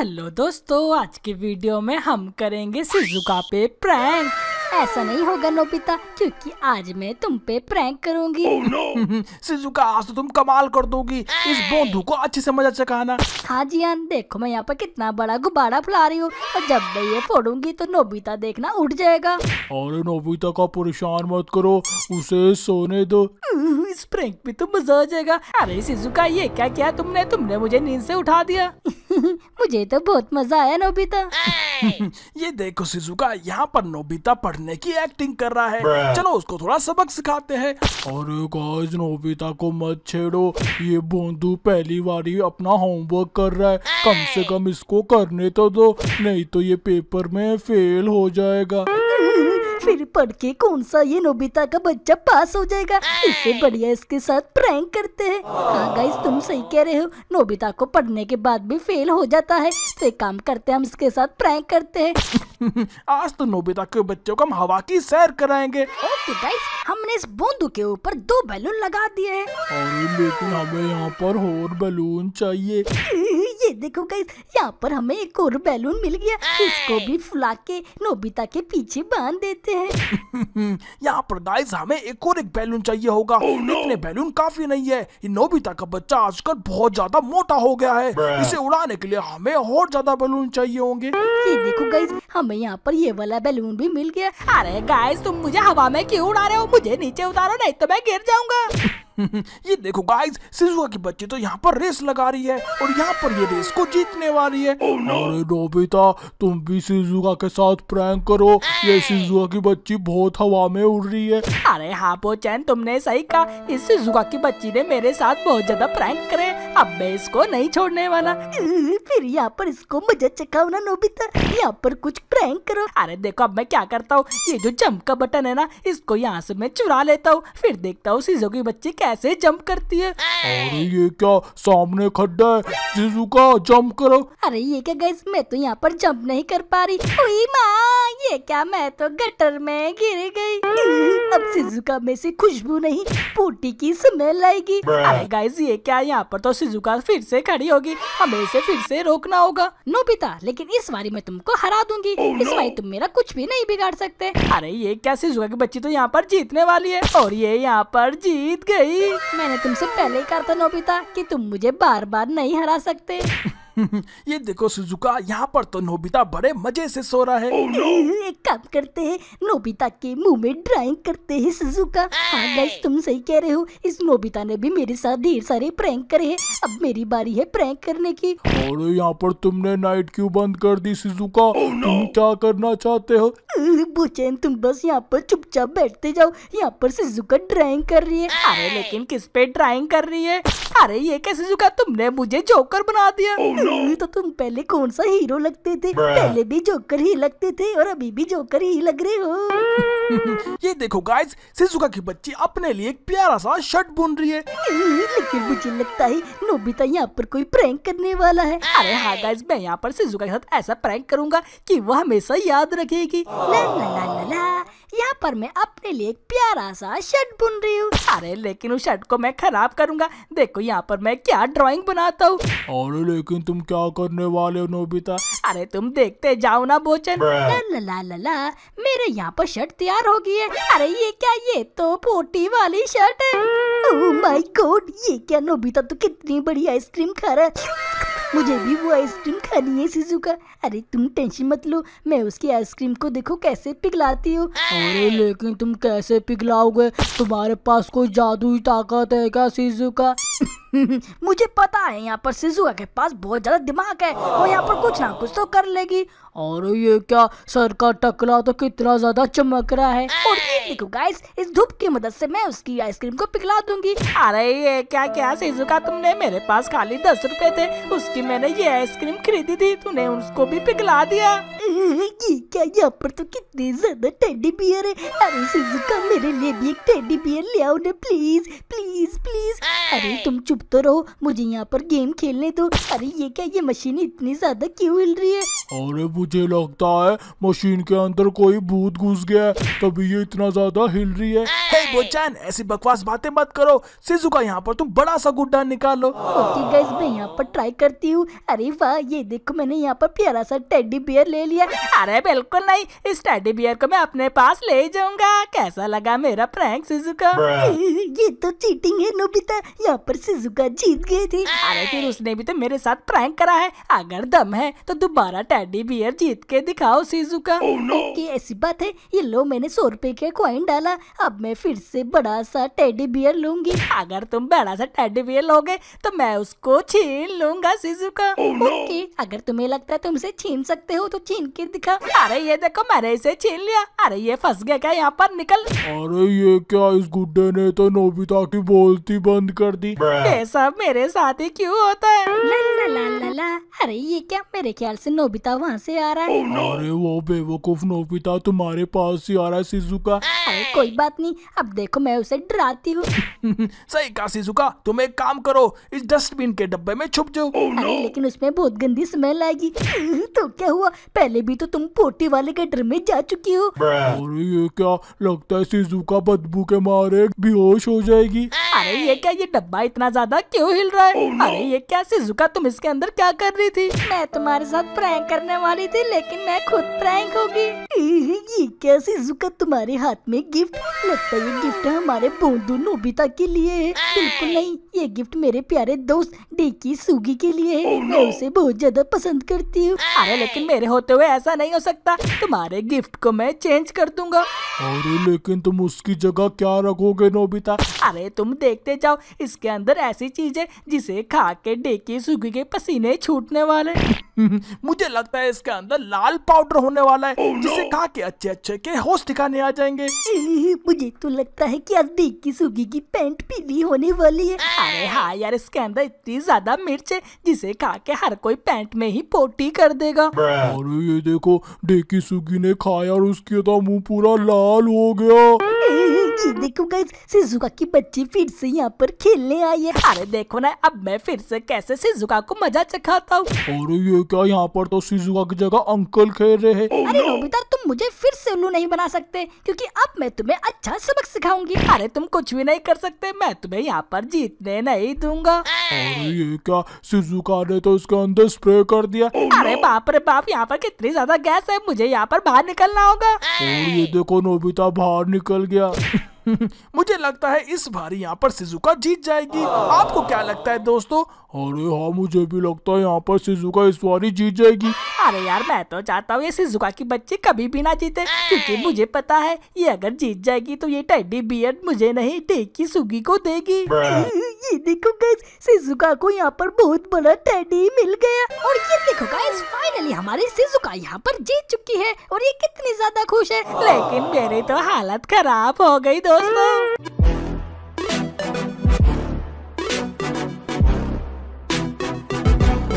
Hello दोस्तों आज की वीडियो में हम करेंगे सिजुका पे प्रैंक ऐसा नहीं होगा नोबिता क्योंकि आज मैं तुम पे प्रैंक करूंगी oh, no. सिजुका आज तो तुम कमाल कर दोगी इस बोंदू को अच्छे से मजा चकाना हाँ जी आन हाँ, देखो मैं यहाँ पर कितना बड़ा गुब्बारा फुला रही हूँ और जब मैं ये फोड़ूंगी तो नोबिता देखना उठ जाएगा अरे नोबिता का परेशान मत करो उसे सोने दो इस प्रैंक में तो मजा आ जाएगा अरे सिजुका ये क्या क्या तुमने तुमने मुझे नींद से उठा दिया मुझे तो बहुत मजा आया नोबिता ये देखो सिजुका यहाँ पर नोबिता पढ़ने की एक्टिंग कर रहा है चलो उसको थोड़ा सबक सिखाते हैं अरे गाइस नोबिता को मत छेड़ो ये बोंदू पहली बार ही अपना होमवर्क कर रहा है कम से कम इसको करने तो दो नहीं तो ये पेपर में फेल हो जाएगा फिर पढ़ के कौन सा ये नोबिता का बच्चा पास हो जाएगा इससे बढ़िया इसके साथ प्रैंक करते हैं हाँ गाइस तुम सही कह रहे हो नोबिता को पढ़ने के बाद भी फेल हो जाता है तो एक काम करते हैं हम इसके साथ प्रैंक करते हैं आज तो नोबिता के बच्चों को हम हवा की सैर कराएंगे ओके गाइस हमने इस बूंदू के ऊपर दो बैलून लगा दिए हैं लेकिन हमें यहाँ पर और बैलून चाहिए ये देखो गई यहाँ पर हमें एक और बैलून मिल गया इसको भी फुला के नोबिता के पीछे बांध देते हैं यहाँ पर गाइस हमें एक और एक बैलून चाहिए होगा oh, no. इतने बैलून काफी नहीं है ये नोबिता का बच्चा आजकल बहुत ज्यादा मोटा हो गया है Bruh. इसे उड़ाने के लिए हमें और ज्यादा बैलून चाहिए होंगे ये देखो गाइस हमें यहाँ पर ये वाला बैलून भी मिल गया अरे गाइस तुम मुझे हवा में क्यों उड़ा रहे हो मुझे नीचे उतारो नहीं तो मैं गिर जाऊंगा ये देखो गाइस सिजुआ की बच्ची तो यहाँ पर रेस लगा रही है और यहाँ पर ये रेस को जीतने वाली है oh, no. अरे नोबिता तुम भी सिजुआ के साथ प्रैंक करो hey. ये सिजुआ की बच्ची बहुत हवा में उड़ रही है अरे हाँ पोचैन तुमने सही कहा इस सिजुआ की बच्ची ने मेरे साथ बहुत ज्यादा प्रैंक करे अब मैं इसको नहीं छोड़ने वाला फिर यहाँ पर इसको मजा चखाओ ना नोबिता यहाँ पर कुछ प्रैंक करो अरे देखो अब मैं क्या करता हूँ ये जो जम का बटन है ना इसको यहाँ से मैं चुरा लेता हूँ फिर देखता हूँ सिजुआ की बच्ची क्या ऐसे जंप करती है अरे ये क्या सामने खड्डा है जिसका जंप करो अरे ये क्या गैस मैं तो यहाँ पर जंप नहीं कर पा रही माँ ये क्या मैं तो गटर में गिर गई अब सिजुका में से खुशबू नहीं पोटी की स्मेल आएगी अरे गाइस ये क्या यहाँ पर तो सिजुका फिर से खड़ी होगी हमें इसे फिर से रोकना होगा नो पिता लेकिन इस बारी मैं तुमको हरा दूंगी oh, no. इस बारी तुम मेरा कुछ भी नहीं बिगाड़ सकते अरे ये क्या सिजुका की बच्ची तो यहाँ पर जीतने वाली है और ये यहाँ पर जीत गयी मैंने तुमसे पहले ही कहा था पिता की तुम मुझे बार बार नहीं हरा सकते ये देखो सुजुका यहाँ पर तो नोबिता बड़े मजे से सो रहा है oh, no! एक काम करते हैं नोबिता के मुंह में ड्राइंग करते हैं सुजुका हाँ तुम सही कह रहे हो इस नोबिता ने भी मेरे साथ ढेर सारे प्रैंक करे हैं अब मेरी बारी है प्रैंक करने की अरे यहाँ पर तुमने नाइट क्यों बंद कर दी सुजुका oh, no! तुम क्या करना चाहते हो बुचैन तुम बस यहाँ पर चुपचाप बैठते जाओ यहाँ पर सुजुका ड्राइंग कर रही है अरे लेकिन किस पे ड्राइंग कर रही है अरे ये क्या सुजुका तुमने मुझे जोकर बना दिया oh, no! मूवी तो तुम पहले कौन सा हीरो लगते थे पहले भी जोकर ही लगते थे और अभी भी जोकर ही लग रहे हो ये देखो गाइस सिजुका की बच्ची अपने लिए एक प्यारा सा शर्ट बुन रही है लेकिन मुझे लगता है नोबिता यहाँ पर कोई प्रैंक करने वाला है अरे हाँ गाइस मैं यहाँ पर सिजुका के साथ ऐसा प्रैंक करूंगा कि वह हमेशा याद रखेगी ला ला ला ला ला यहाँ पर मैं अपने लिए एक प्यारा सा शर्ट बुन रही हूँ अरे लेकिन उस शर्ट को मैं खराब करूंगा देखो यहाँ पर मैं क्या ड्राइंग बनाता हूँ अरे लेकिन तुम क्या करने वाले हो नोबिता अरे तुम देखते जाओ ना बोचन ला ला ला मेरे यहाँ पर शर्ट तैयार हो गई है अरे ये क्या ये तो पोटी वाली शर्ट है माय oh गॉड ये क्या नोबिता तो कितनी बड़ी आइसक्रीम खा रहा है मुझे भी वो आइसक्रीम खानी है का अरे तुम टेंशन मत लो मैं उसकी आइसक्रीम को देखो कैसे पिघलाती हो अरे लेकिन तुम कैसे पिघलाओगे तुम्हारे पास कोई जादुई ताकत है क्या का मुझे पता है यहाँ पर सिजुआ के पास बहुत ज़्यादा दिमाग है वो यहाँ पर कुछ ना कुछ तो कर लेगी और ये क्या सर का टकला तो कितना ज़्यादा चमक रहा है और देखो गाइस इस धूप की मदद से मैं उसकी आइसक्रीम को पिघला दूंगी अरे ये क्या क्या सिजू का तुमने मेरे पास खाली दस रुपए थे उसकी मैंने ये आइसक्रीम खरीदी थी तूने उसको भी पिघला दिया ये क्या यहाँ पर तो कितने ज्यादा टेडी बियर है अरे सिजुका मेरे लिए भी एक टेडी बियर ले आओ ना प्लीज प्लीज प्लीज अरे तुम चुप तो रहो मुझे यहाँ पर गेम खेलने दो अरे ये क्या ये मशीन इतनी ज्यादा क्यों हिल रही है अरे मुझे लगता है मशीन के अंदर कोई भूत घुस गया है तभी ये इतना ज्यादा हिल रही है हे बोचान ऐसी बकवास बातें मत करो सिजुका यहाँ पर तुम बड़ा सा गुड्डा निकालो ओके गाइस मैं यहाँ पर ट्राई करती हूँ अरे वाह ये देखो मैंने यहाँ पर प्यारा सा टेडी बियर ले लिया अरे बिल्कुल नहीं इस टेडी बियर को मैं अपने पास ले जाऊंगा कैसा लगा मेरा प्रैंक सिजुका ये तो चीटिंग है नोबिता यहाँ पर सिजुका जीत गए थे अरे फिर उसने भी तो मेरे साथ प्रैंक करा है अगर दम है तो दोबारा टेडी बियर जीत के दिखाओ सिजुका oh, no. ऐसी बात है ये लो मैंने सौ रूपए के कॉइन डाला अब मैं फिर से बड़ा सा टेडी बियर लूंगी अगर तुम बड़ा सा टेडी बियर लोगे तो मैं उसको छीन लूंगा सिजुका oh, ओके अगर तुम्हें लगता है तुमसे छीन सकते हो तो छीन के दिखा अरे ये देखो मैंने इसे छीन लिया अरे ये फंस गया क्या यहाँ पर निकल अरे ये क्या इस गुड्डे ने तो नोबिता की बोलती बंद कर दी ये सब मेरे साथ ही क्यों होता है ला ला ला ला ला अरे ये क्या मेरे ख्याल से नोबिता वहाँ से आ रहा है oh अरे वो बेवकूफ नोबिता तुम्हारे पास ही आ रहा है सिजुका अरे कोई बात नहीं अब देखो मैं उसे डराती हूँ सही कहा सिजुका तुम एक काम करो इस डस्टबिन के डब्बे में छुप जाओ अरे लेकिन उसमें बहुत गंदी स्मेल आएगी तो क्या हुआ पहले अभी तो तुम पोटी वाले के डर में जा चुकी हो अरे ये क्या लगता है सिजुका बदबू के मारे बेहोश हो जाएगी अरे ये क्या ये डब्बा इतना ज्यादा क्यों हिल रहा है oh, no. अरे ये क्या सिजुका तुम इसके अंदर क्या कर रही थी मैं तुम्हारे साथ प्रैंक करने वाली थी लेकिन मैं खुद प्रैंक होगी ये क्या सिजुका तुम्हारे हाथ में गिफ्ट लगता है ये गिफ्ट है हमारे बोंदू नोबिता के लिए बिल्कुल नहीं ये गिफ्ट मेरे प्यारे दोस्त डेकी सुगी के लिए है oh मैं उसे बहुत ज्यादा पसंद करती हूँ अरे लेकिन मेरे होते हुए ऐसा नहीं हो सकता तुम्हारे गिफ्ट को मैं चेंज कर दूंगा अरे लेकिन तुम उसकी जगह क्या रखोगे नोबिता अरे तुम देखते जाओ इसके अंदर ऐसी चीज है जिसे खा के डेके सूखी के पसीने छूटने वाले मुझे लगता है इसके अंदर लाल पाउडर होने वाला है oh, no. जिसे खा के अच्छे अच्छे के होश ठिकाने आ जाएंगे मुझे तो लगता है कि अब डेकी की सुगी की पेंट पीली होने वाली है अरे हाँ यार इसके अंदर इतनी ज्यादा मिर्च है जिसे खा के हर कोई पेंट में ही पोटी कर देगा अरे देखो डेकी सुगी ने खाया और उसके तो मुंह पूरा लाल हो गया ये देखो गाइस सिजुका की बच्ची फिर से यहाँ पर खेलने आई है अरे देखो ना अब मैं फिर से कैसे सिजुका को मजा चखाता हूँ अरे ये क्या यहाँ पर तो सिजुका की जगह अंकल खेल रहे हैं oh, अरे नोबिता तुम मुझे फिर से उल्लू नहीं बना सकते क्योंकि अब मैं तुम्हें अच्छा सबक सिखाऊंगी अरे तुम कुछ भी नहीं कर सकते मैं तुम्हें यहाँ पर जीतने नहीं दूंगा अरे ये क्या सिजुका ने तो इसके अंदर स्प्रे कर दिया oh, अरे बाप रे बाप यहाँ पर कितनी ज्यादा गैस है मुझे यहाँ पर बाहर निकलना होगा ये देखो नोबिता बाहर निकल गया मुझे लगता है इस बार यहाँ पर सिजुका जीत जाएगी आपको क्या लगता है दोस्तों अरे हाँ मुझे भी लगता है यहाँ पर सिजुका इस बारी जीत जाएगी अरे यार मैं तो चाहता हूँ ये सिजुका की बच्ची कभी भी ना जीते क्योंकि मुझे पता है ये अगर जीत जाएगी तो ये टेडी बियर मुझे नहीं टेकी सुगी को देगी ये देखो सिजुका को यहाँ पर बहुत बड़ा टेडी मिल गया और ये देखो फाइनली हमारी सिजुका यहाँ पर जीत चुकी है और ये कितनी ज्यादा खुश है लेकिन मेरी तो हालत खराब हो गयी दोस्तों